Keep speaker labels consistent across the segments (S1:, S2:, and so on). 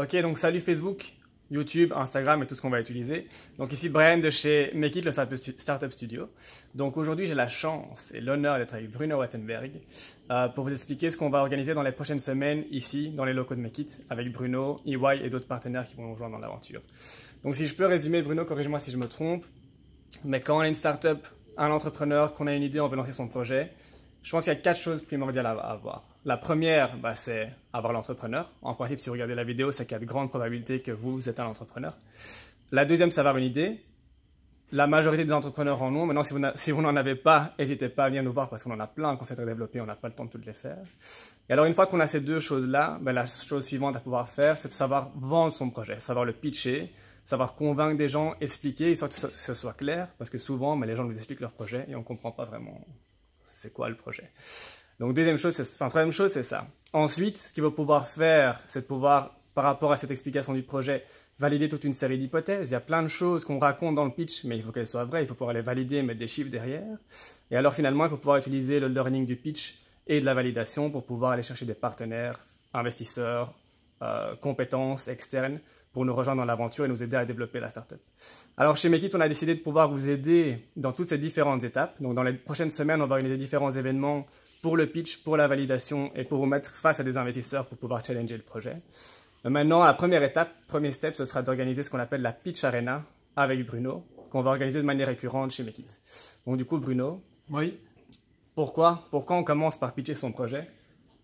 S1: Ok, donc salut Facebook, YouTube, Instagram et tout ce qu'on va utiliser. Donc ici Brian de chez Mekit, le Startup Studio. Donc aujourd'hui j'ai la chance et l'honneur d'être avec Bruno Wettenberg euh, pour vous expliquer ce qu'on va organiser dans les prochaines semaines ici dans les locaux de Mekit, avec Bruno, EY et d'autres partenaires qui vont nous rejoindre dans l'aventure. Donc si je peux résumer, Bruno, corrige-moi si je me trompe, mais quand on est une startup, un entrepreneur, qu'on a une idée, on veut lancer son projet, je pense qu'il y a quatre choses primordiales à, avoir. La première, bah, c'est avoir l'entrepreneur. En principe, si vous regardez la vidéo, c'est qu'il y a de grandes probabilités que vous, êtes un entrepreneur. La deuxième, c'est avoir une idée. La majorité des entrepreneurs en ont. Maintenant, si vous, n'en avez pas, n'hésitez pas à venir nous voir parce qu'on en a plein qu'on s'est développé, on n'a pas le temps de toutes les faire. Et alors, une fois qu'on a ces deux choses-là, ben, la chose suivante à pouvoir faire, c'est savoir vendre son projet, savoir le pitcher, savoir convaincre des gens, expliquer, histoire que ce soit clair, parce que souvent, mais ben, les gens nous expliquent leur projet et on ne comprend pas vraiment c'est quoi le projet. Donc deuxième chose, enfin troisième chose, c'est ça. Ensuite, ce qu'il va pouvoir faire, c'est de pouvoir, par rapport à cette explication du projet, valider toute une série d'hypothèses. Il y a plein de choses qu'on raconte dans le pitch, mais il faut qu'elles soient vraies, il faut pouvoir les valider mettre des chiffres derrière. Et alors finalement, il faut pouvoir utiliser le learning du pitch et de la validation pour pouvoir aller chercher des partenaires, investisseurs, euh, compétences externes pour nous rejoindre dans l'aventure et nous aider à développer la startup. Alors chez Mekit, on a décidé de pouvoir vous aider dans toutes ces différentes étapes. Donc dans les prochaines semaines, on va organiser différents événements pour le pitch, pour la validation et pour vous mettre face à des investisseurs pour pouvoir challenger le projet. Euh, maintenant, la première étape, premier step, ce sera d'organiser ce qu'on appelle la pitch arena avec Bruno, qu'on va organiser de manière récurrente chez Mekit. Donc du coup, Bruno. Oui. Pourquoi Pourquoi on commence par pitcher son projet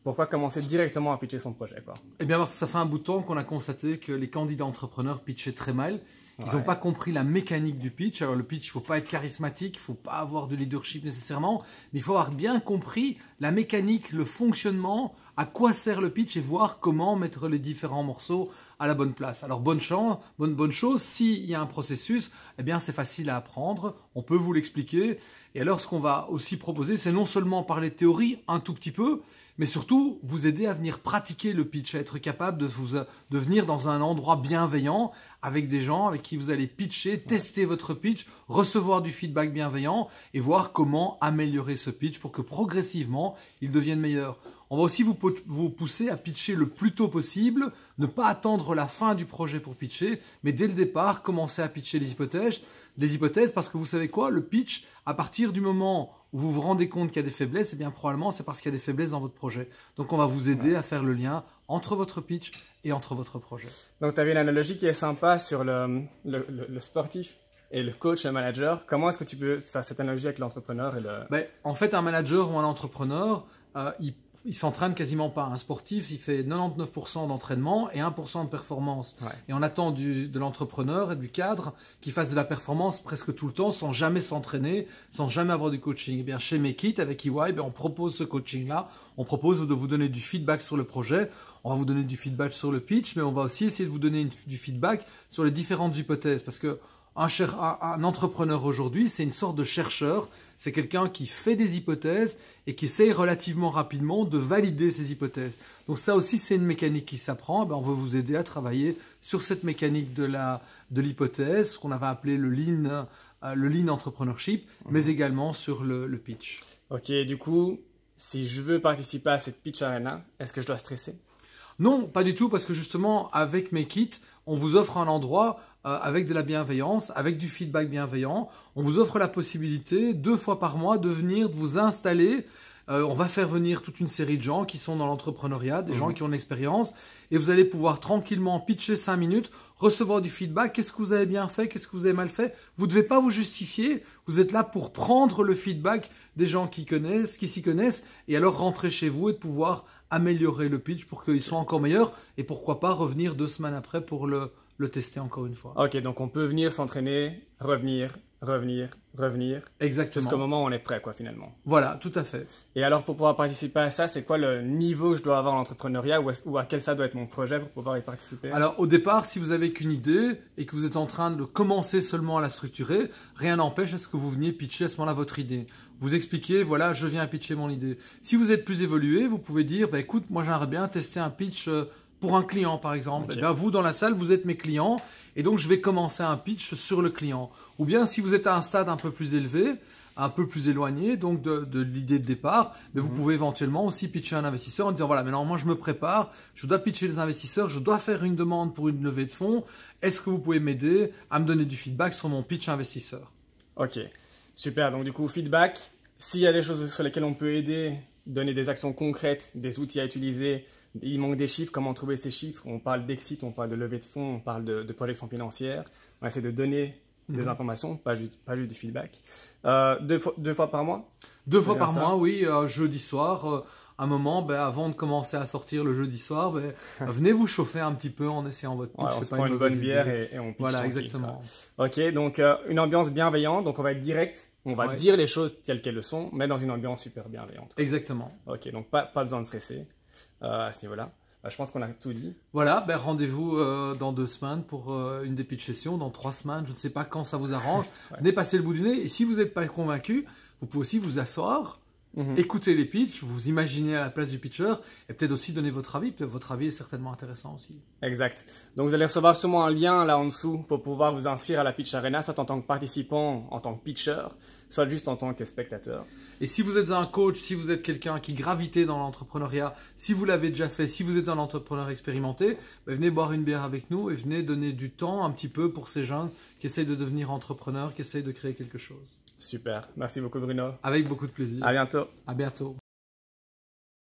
S1: pour commencer directement à pitcher son projet.
S2: Eh bien, ça fait un bout de temps qu'on a constaté que les candidats entrepreneurs pitchaient très mal. Ils n'ont pas compris la mécanique du pitch. Alors, le pitch, il faut pas être charismatique, il ne faut pas avoir de leadership nécessairement, mais il faut avoir bien compris la mécanique, le fonctionnement, à quoi sert le pitch et voir comment mettre les différents morceaux à la bonne place. Alors, bonne chance, bonne, bonne chose, s'il y a un processus, eh bien, c'est facile à apprendre, on peut vous l'expliquer. Et alors, ce qu'on va aussi proposer, c'est non seulement parler de théorie un tout petit peu, mais surtout vous aider à venir pratiquer le pitch, à être capable de, vous, euh, venir dans un endroit bienveillant avec des gens avec qui vous allez pitcher, tester votre pitch, recevoir du feedback bienveillant et voir comment améliorer ce pitch pour que progressivement il devienne meilleur. On va aussi vous, pousser à pitcher le plus tôt possible, ne pas attendre la fin du projet pour pitcher, mais dès le départ, commencer à pitcher les hypothèses, les hypothèses parce que vous savez quoi, le pitch, à partir du moment où vous vous rendez compte qu'il y a des faiblesses, et eh bien probablement c'est parce qu'il y a des faiblesses dans votre projet. Donc on va vous aider à faire le lien entre votre pitch et entre votre projet.
S1: Donc tu avais une analogie qui est sympa sur le, sportif et le coach, le manager. Comment est-ce que tu peux faire cette analogie avec l'entrepreneur et le...
S2: Ben, en fait, un manager ou un entrepreneur, euh, il il s'entraîne quasiment pas. Un sportif, il fait 99% d'entraînement et 1% de performance. Et on attend de l'entrepreneur et du cadre qu'il fasse de la performance presque tout le temps sans jamais s'entraîner, sans jamais avoir du coaching. Et eh bien chez Mekit, avec EY, eh on propose ce coaching-là. On propose de vous donner du feedback sur le projet. On va vous donner du feedback sur le pitch, mais on va aussi essayer de vous donner du feedback sur les différentes hypothèses. Parce que un, entrepreneur aujourd'hui, c'est une sorte de chercheur c'est quelqu'un qui fait des hypothèses et qui essaye relativement rapidement de valider ces hypothèses. Donc ça aussi, c'est une mécanique qui s'apprend. Ben, on veut vous aider à travailler sur cette mécanique de l'hypothèse, ce qu'on avait appelé le lean, euh, le lean entrepreneurship, mhm. mais également sur le, le pitch. Ok, du coup, si je veux participer à cette pitch arena, est-ce que je dois stresser non, pas du tout, parce que justement, avec mes kits, on vous offre un endroit euh, avec de la bienveillance, avec du feedback bienveillant. On vous offre la possibilité, deux fois par mois, de venir de vous installer. Euh, on va faire venir toute une série de gens qui sont dans l'entrepreneuriat, des gens mhm. qui ont de l'expérience, et vous allez pouvoir tranquillement pitcher cinq minutes, recevoir du feedback, qu'est-ce que vous avez bien fait, qu'est-ce que vous avez mal fait. Vous ne devez pas vous justifier, vous êtes là pour prendre le feedback des gens qui connaissent, qui s'y connaissent, et alors rentrer chez vous et pouvoir améliorer le pitch pour qu'il soit encore meilleur, et pourquoi pas revenir deux semaines après pour le, le tester encore une fois.
S1: Ok, donc on peut venir s'entraîner, revenir, revenir, revenir. Exactement. Jusqu'au moment où on est prêt, quoi, finalement.
S2: Voilà, tout à fait.
S1: Et alors, pour pouvoir participer à ça, c'est quoi le niveau que je dois avoir en entrepreneuriat ou, à quel ça doit être mon projet pour pouvoir y participer
S2: Alors, au départ, si vous avez qu'une idée et que vous êtes en train de commencer seulement à la structurer, rien n'empêche à ce que vous veniez pitcher à ce moment-là votre idée. Vous expliquez, voilà, je viens pitcher mon idée. Si vous êtes plus évolué, vous pouvez dire, bah, écoute, moi j'aimerais bien tester un pitch. Euh, pour un client, par exemple. Eh bien, vous, dans la salle, vous êtes mes clients, et donc je vais commencer un pitch sur le client. Ou bien, si vous êtes à un stade un peu plus élevé, un peu plus éloigné donc de, l'idée de départ, mais vous mhm. pouvez éventuellement aussi pitcher un investisseur en disant voilà, maintenant moi je me prépare, je dois pitcher les investisseurs, je dois faire une demande pour une levée de fonds. Est-ce que vous pouvez m'aider à me donner du feedback sur mon pitch investisseur
S1: Ok, super. Donc du coup, feedback. S'il y a des choses sur lesquelles on peut aider, donner des actions concrètes, des outils à utiliser, il manque des chiffres, comment trouver ces chiffres On parle d'exit, on parle de levée de fonds, on parle de, projection financière. On essaie de donner des mhm. informations, pas juste,
S2: du feedback. Euh, deux, fois, par mois Deux fois par mois, oui, euh, jeudi soir. à euh, un moment, ben, avant de commencer à sortir le jeudi soir, ben, venez vous chauffer un petit peu en essayant votre pitch. on prend une, bonne bière et, on pitch. Voilà, exactement.
S1: Ok, donc une ambiance bienveillante, donc on va être direct, on va dire les choses telles qu'elles le sont, mais dans une ambiance super bienveillante. Exactement. Ok, donc pas besoin de stresser. Euh, à ce niveau-là. Bah, je pense qu'on a tout dit.
S2: Voilà, ben, rendez-vous euh, dans deux semaines pour euh, une des pitch sessions, dans trois semaines, je ne sais pas quand ça vous arrange. ouais. Venez passer le bout du nez et si vous n'êtes pas convaincu, vous pouvez aussi vous asseoir, mhm. écouter les pitchs, vous imaginer à la place du pitcher et peut-être aussi donner votre avis. votre avis est certainement intéressant aussi.
S1: Exact. Donc vous allez recevoir sûrement un lien là en dessous pour pouvoir vous inscrire à la Pitch Arena, soit en tant que participant,
S2: en tant que pitcher soit juste en tant que spectateur. Et si vous êtes un coach, si vous êtes quelqu'un qui gravitait dans l'entrepreneuriat, si vous l'avez déjà fait, si vous êtes un entrepreneur expérimenté, bah, venez boire une bière avec nous et venez donner du temps un petit peu pour ces gens qui essayent de devenir entrepreneurs, qui essayent de créer quelque chose. Super, merci beaucoup Bruno. Avec beaucoup de plaisir. À bientôt. À bientôt.